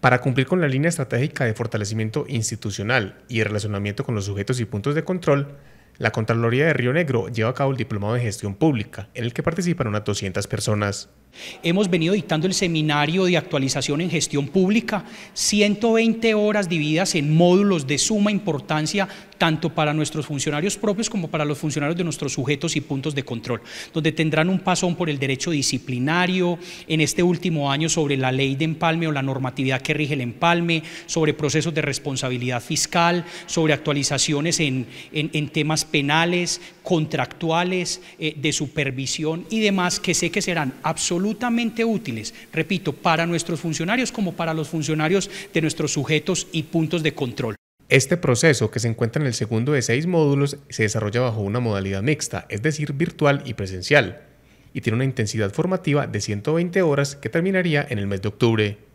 Para cumplir con la línea estratégica de fortalecimiento institucional y de relacionamiento con los sujetos y puntos de control, la Contraloría de Río Negro lleva a cabo el Diplomado de Gestión Pública, en el que participan unas 200 personas. Hemos venido dictando el seminario de actualización en gestión pública, 120 horas divididas en módulos de suma importancia tanto para nuestros funcionarios propios como para los funcionarios de nuestros sujetos y puntos de control, donde tendrán un pasón por el derecho disciplinario en este último año sobre la ley de empalme o la normatividad que rige el empalme, sobre procesos de responsabilidad fiscal, sobre actualizaciones en, temas penales, contractuales, eh, de supervisión y demás, que sé que serán absolutamente útiles, repito, para nuestros funcionarios como para los funcionarios de nuestros sujetos y puntos de control. Este proceso, que se encuentra en el segundo de seis módulos, se desarrolla bajo una modalidad mixta, es decir, virtual y presencial, y tiene una intensidad formativa de 120 horas que terminaría en el mes de octubre.